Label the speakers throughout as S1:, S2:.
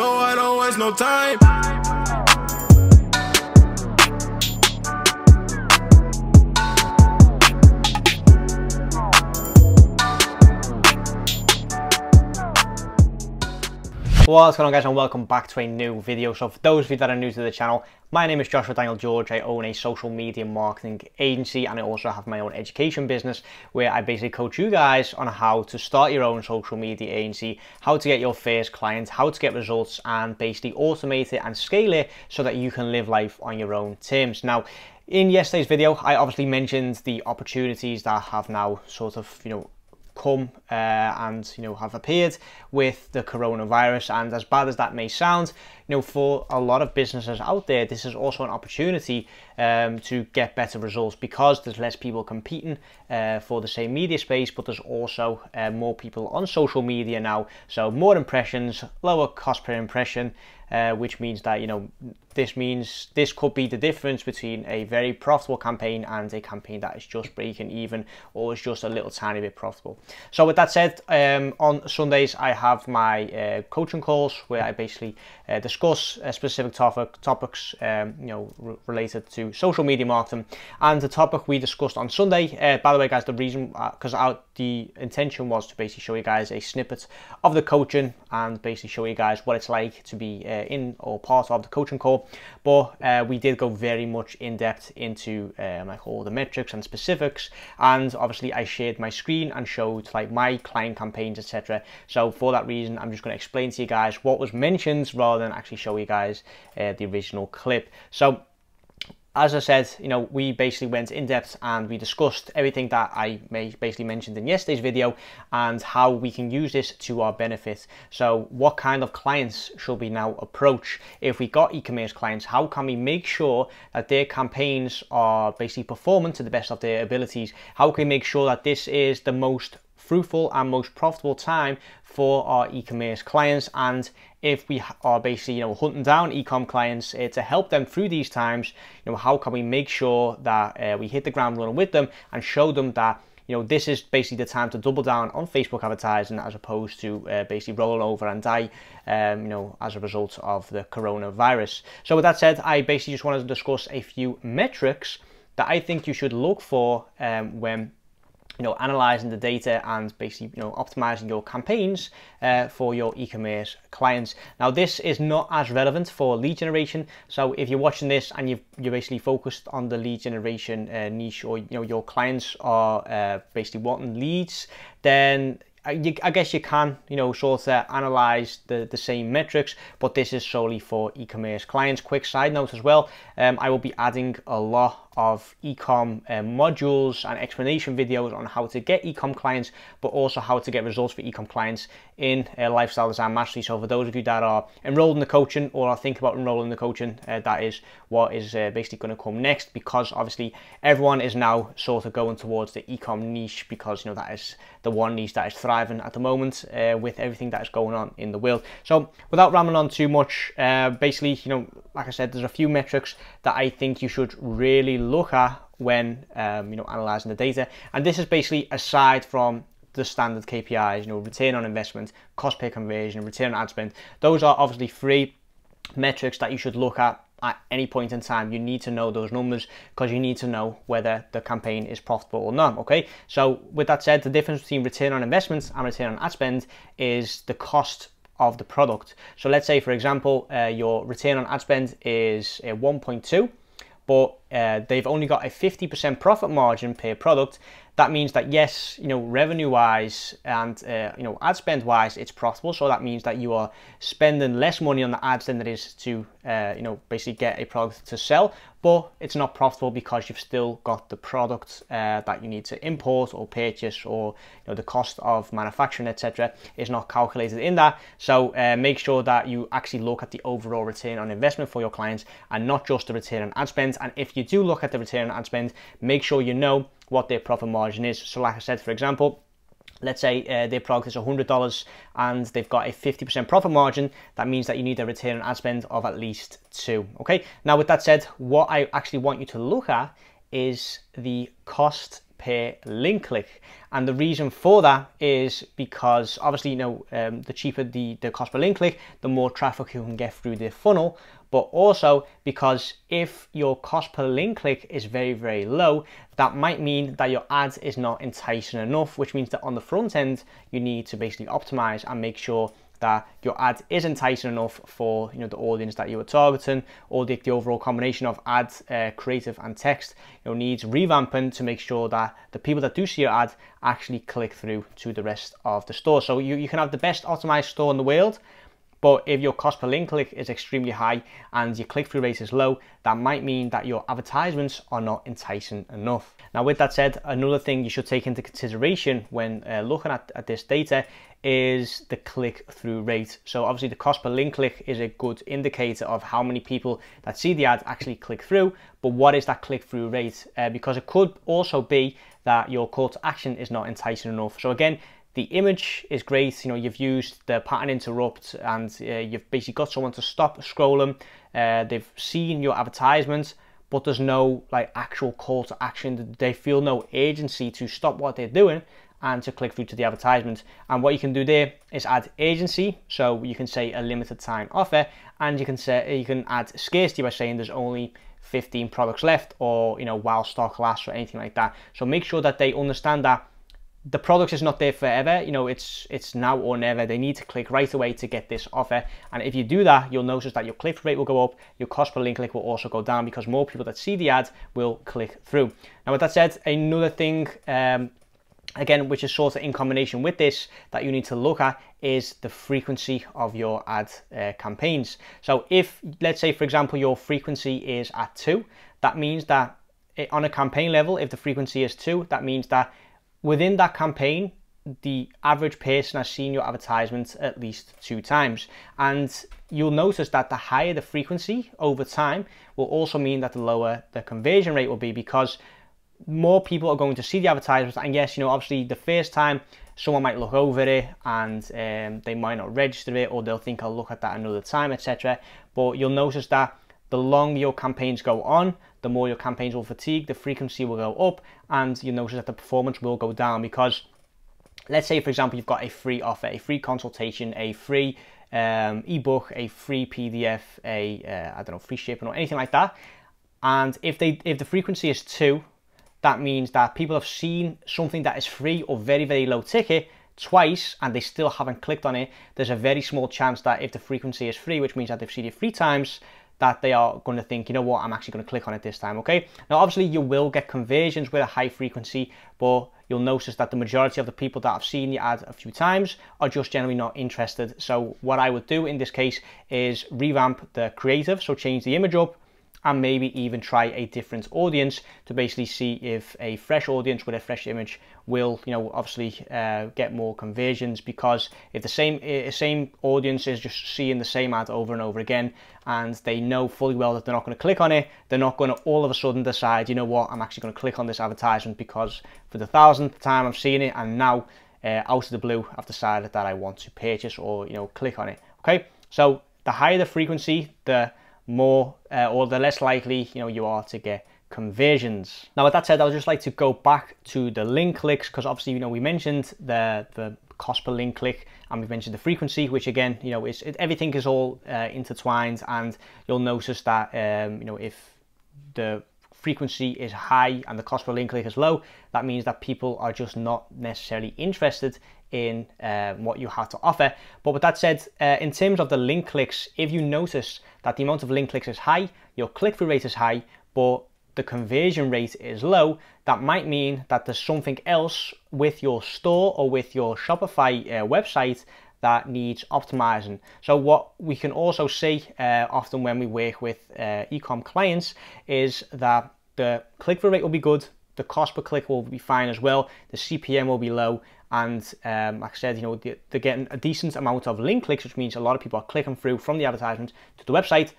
S1: No, I don't waste no time. What's going on guys and welcome back to a new video. So for those of you that are new to the channel, my name is Joshua Daniel George. I own a social media marketing agency and I also have my own education business where I basically coach you guys on how to start your own social media agency, how to get your first client, how to get results and basically automate it and scale it so that you can live life on your own terms. Now, in yesterday's video, I obviously mentioned the opportunities that have now sort of, you know, come uh, and you know have appeared with the coronavirus and as bad as that may sound you know, for a lot of businesses out there, this is also an opportunity um, to get better results because there's less people competing uh, for the same media space, but there's also uh, more people on social media now. So more impressions, lower cost per impression, uh, which means that you know this means this could be the difference between a very profitable campaign and a campaign that is just breaking even or is just a little tiny bit profitable. So with that said, um, on Sundays I have my uh, coaching calls where I basically uh, discuss discuss uh, specific topic, topics um, you know, related to social media marketing. And the topic we discussed on Sunday, uh, by the way, guys, the reason, because uh, the intention was to basically show you guys a snippet of the coaching and basically show you guys what it's like to be uh, in or part of the coaching call. But uh, we did go very much in depth into uh, like all the metrics and specifics. And obviously, I shared my screen and showed like my client campaigns, etc. So for that reason, I'm just going to explain to you guys what was mentioned rather than actually actually show you guys uh, the original clip. So as I said, you know, we basically went in depth and we discussed everything that I basically mentioned in yesterday's video and how we can use this to our benefit. So what kind of clients should we now approach? If we got e-commerce clients, how can we make sure that their campaigns are basically performing to the best of their abilities? How can we make sure that this is the most fruitful and most profitable time for our e-commerce clients and if we are basically you know hunting down e-com clients uh, to help them through these times you know how can we make sure that uh, we hit the ground running with them and show them that you know this is basically the time to double down on Facebook advertising as opposed to uh, basically roll over and die um, you know as a result of the coronavirus so with that said I basically just wanted to discuss a few metrics that I think you should look for um, when you know, analyzing the data and basically, you know, optimizing your campaigns uh, for your e-commerce clients. Now, this is not as relevant for lead generation. So if you're watching this and you are basically focused on the lead generation uh, niche or, you know, your clients are uh, basically wanting leads, then I guess you can, you know, sort of analyze the, the same metrics, but this is solely for e-commerce clients. Quick side note as well, um, I will be adding a lot of ecom uh, modules and explanation videos on how to get ecom clients, but also how to get results for ecom clients in uh, lifestyle design mastery. So for those of you that are enrolled in the coaching or are thinking about enrolling in the coaching, uh, that is what is uh, basically going to come next because obviously everyone is now sort of going towards the ecom niche because you know that is the one niche that is thriving at the moment uh, with everything that is going on in the world. So without ramming on too much, uh, basically you know like I said, there's a few metrics that I think you should really look at when um, you know analyzing the data. And this is basically aside from the standard KPIs, you know, return on investment, cost per conversion, return on ad spend. Those are obviously free metrics that you should look at at any point in time. You need to know those numbers because you need to know whether the campaign is profitable or not. Okay. So with that said, the difference between return on investment and return on ad spend is the cost of the product. So let's say, for example, uh, your return on ad spend is a uh, 1.2 but uh, they've only got a 50% profit margin per product that means that yes, you know, revenue-wise and uh, you know ad spend-wise, it's profitable. So that means that you are spending less money on the ads than it is to uh, you know basically get a product to sell, but it's not profitable because you've still got the product uh, that you need to import or purchase, or you know the cost of manufacturing, etc., is not calculated in that. So uh, make sure that you actually look at the overall return on investment for your clients and not just the return on ad spend. And if you do look at the return on ad spend, make sure you know what their profit margin is. So like I said, for example, let's say uh, their product is $100 and they've got a 50% profit margin, that means that you need a return on ad spend of at least two, okay? Now with that said, what I actually want you to look at is the cost Pay link click. And the reason for that is because obviously, you know, um, the cheaper the, the cost per link click, the more traffic you can get through the funnel. But also because if your cost per link click is very, very low, that might mean that your ad is not enticing enough, which means that on the front end, you need to basically optimize and make sure that your ad is enticing enough for you know the audience that you are targeting, or the, the overall combination of ads, uh, creative and text you know, needs revamping to make sure that the people that do see your ad actually click through to the rest of the store. So you, you can have the best optimized store in the world, but if your cost per link click is extremely high and your click-through rate is low, that might mean that your advertisements are not enticing enough. Now with that said, another thing you should take into consideration when uh, looking at, at this data is the click-through rate. So obviously the cost per link click is a good indicator of how many people that see the ad actually click through, but what is that click-through rate? Uh, because it could also be that your call to action is not enticing enough. So again, the image is great, you know, you've used the pattern interrupt and uh, you've basically got someone to stop scrolling. Uh, they've seen your advertisement, but there's no like actual call to action. They feel no agency to stop what they're doing and to click through to the advertisement. And what you can do there is add agency. So you can say a limited time offer and you can say you can add scarcity by saying there's only 15 products left or you know while stock lasts or anything like that. So make sure that they understand that the product is not there forever. You know, it's it's now or never. They need to click right away to get this offer. And if you do that, you'll notice that your click rate will go up, your cost per link click will also go down because more people that see the ad will click through. Now, with that said, another thing, um, again, which is sort of in combination with this that you need to look at is the frequency of your ad uh, campaigns. So if, let's say, for example, your frequency is at two, that means that eh, on a campaign level, if the frequency is two, that means that Within that campaign, the average person has seen your advertisements at least two times. And you'll notice that the higher the frequency over time will also mean that the lower the conversion rate will be because more people are going to see the advertisements. And yes, you know, obviously the first time someone might look over it and um, they might not register it or they'll think I'll look at that another time, etc. But you'll notice that the longer your campaigns go on, the more your campaigns will fatigue, the frequency will go up, and you notice that the performance will go down because let's say for example you've got a free offer, a free consultation, a free um, ebook, a free PDF, a uh, I don't know free shipping or anything like that, and if they if the frequency is two, that means that people have seen something that is free or very very low ticket twice and they still haven't clicked on it. There's a very small chance that if the frequency is free, which means that they've seen it three times, that they are going to think, you know what, I'm actually going to click on it this time, okay? Now, obviously, you will get conversions with a high frequency, but you'll notice that the majority of the people that have seen the ad a few times are just generally not interested. So what I would do in this case is revamp the creative, so change the image up, and maybe even try a different audience to basically see if a fresh audience with a fresh image will you know obviously uh, get more conversions because if the same eh, same audience is just seeing the same ad over and over again and they know fully well that they're not going to click on it they're not going to all of a sudden decide you know what I'm actually going to click on this advertisement because for the thousandth time I've seen it and now uh, out of the blue I've decided that I want to purchase or you know click on it okay so the higher the frequency the more uh, or the less likely you know you are to get conversions. Now with that said, I would just like to go back to the link clicks because obviously you know we mentioned the the cost per link click and we've mentioned the frequency which again you know is it, everything is all uh, intertwined and you'll notice that um, you know if the frequency is high and the cost per link click is low that means that people are just not necessarily interested in uh, what you have to offer but with that said uh, in terms of the link clicks if you notice that the amount of link clicks is high, your click-through rate is high, but the conversion rate is low, that might mean that there's something else with your store or with your Shopify uh, website that needs optimizing. So what we can also see uh, often when we work with uh, ecom clients is that the click-through rate will be good, the cost per click will be fine as well, the CPM will be low, and um, like I said, you know, they're getting a decent amount of link clicks, which means a lot of people are clicking through from the advertisement to the website,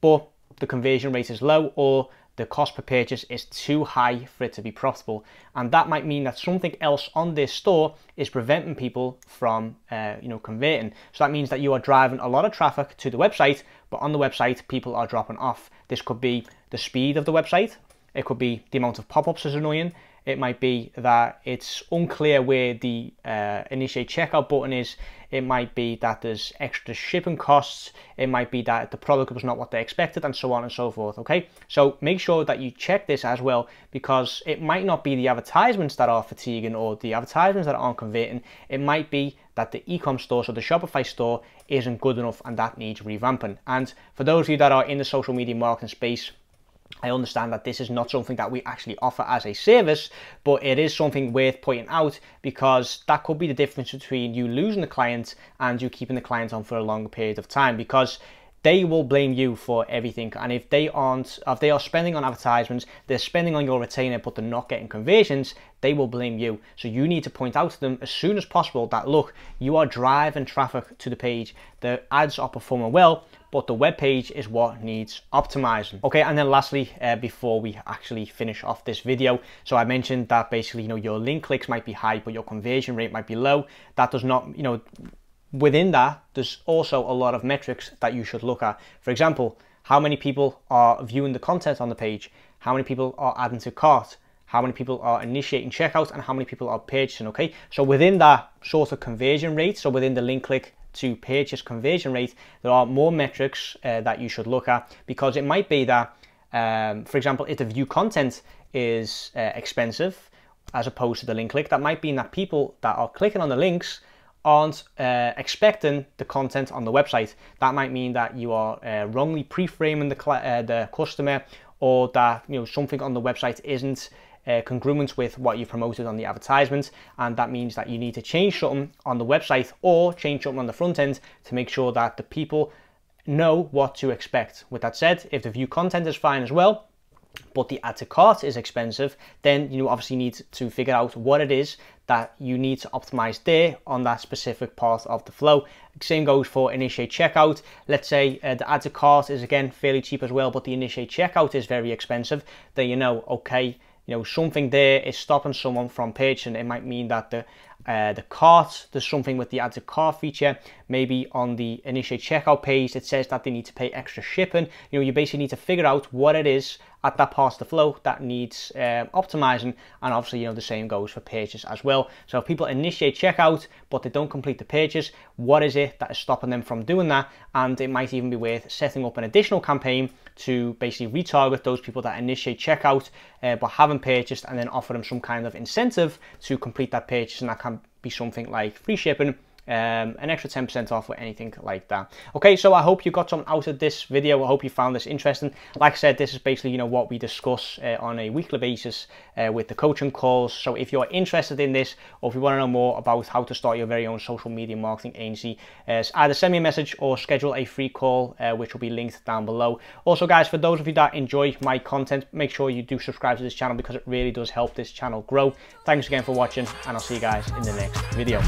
S1: but the conversion rate is low or the cost per purchase is too high for it to be profitable. And that might mean that something else on this store is preventing people from, uh, you know, converting. So that means that you are driving a lot of traffic to the website, but on the website, people are dropping off. This could be the speed of the website. It could be the amount of pop-ups is annoying. It might be that it's unclear where the uh, initiate checkout button is. It might be that there's extra shipping costs. It might be that the product was not what they expected and so on and so forth, okay? So make sure that you check this as well because it might not be the advertisements that are fatiguing or the advertisements that aren't converting. It might be that the e-commerce store, so the Shopify store, isn't good enough and that needs revamping. And for those of you that are in the social media marketing space, I understand that this is not something that we actually offer as a service, but it is something worth pointing out because that could be the difference between you losing the client and you keeping the client on for a longer period of time because they will blame you for everything. And if they aren't, if they are spending on advertisements, they're spending on your retainer, but they're not getting conversions, they will blame you. So you need to point out to them as soon as possible that look, you are driving traffic to the page, the ads are performing well, but the web page is what needs optimizing. Okay, and then lastly, uh, before we actually finish off this video, so I mentioned that basically, you know, your link clicks might be high, but your conversion rate might be low. That does not, you know, within that, there's also a lot of metrics that you should look at. For example, how many people are viewing the content on the page, how many people are adding to cart, how many people are initiating checkout and how many people are purchasing okay so within that sort of conversion rate so within the link click to purchase conversion rate, there are more metrics uh, that you should look at because it might be that, um, for example, if the view content is uh, expensive as opposed to the link click, that might mean that people that are clicking on the links aren't uh, expecting the content on the website. That might mean that you are uh, wrongly pre-framing the, uh, the customer or that you know something on the website isn't uh, congruent with what you promoted on the advertisement. And that means that you need to change something on the website or change something on the front end to make sure that the people know what to expect. With that said, if the view content is fine as well, but the add to cart is expensive, then you obviously need to figure out what it is that you need to optimize there on that specific part of the flow. Same goes for initiate checkout. Let's say uh, the add to cart is again fairly cheap as well, but the initiate checkout is very expensive. Then you know, okay, you know something there is stopping someone from pitching it might mean that the uh, the cart. There's something with the add to cart feature. Maybe on the initiate checkout page, it says that they need to pay extra shipping. You know, you basically need to figure out what it is at that part of the flow that needs um, optimizing. And obviously, you know, the same goes for purchase as well. So if people initiate checkout, but they don't complete the purchase, what is it that is stopping them from doing that? And it might even be worth setting up an additional campaign to basically retarget those people that initiate checkout, uh, but haven't purchased and then offer them some kind of incentive to complete that purchase and that campaign be something like free shipping um, an extra 10% off or anything like that. Okay, so I hope you got some out of this video. I hope you found this interesting. Like I said, this is basically, you know, what we discuss uh, on a weekly basis uh, with the coaching calls. So if you're interested in this or if you want to know more about how to start your very own social media marketing agency, uh, either send me a message or schedule a free call, uh, which will be linked down below. Also, guys, for those of you that enjoy my content, make sure you do subscribe to this channel because it really does help this channel grow. Thanks again for watching and I'll see you guys in the next video.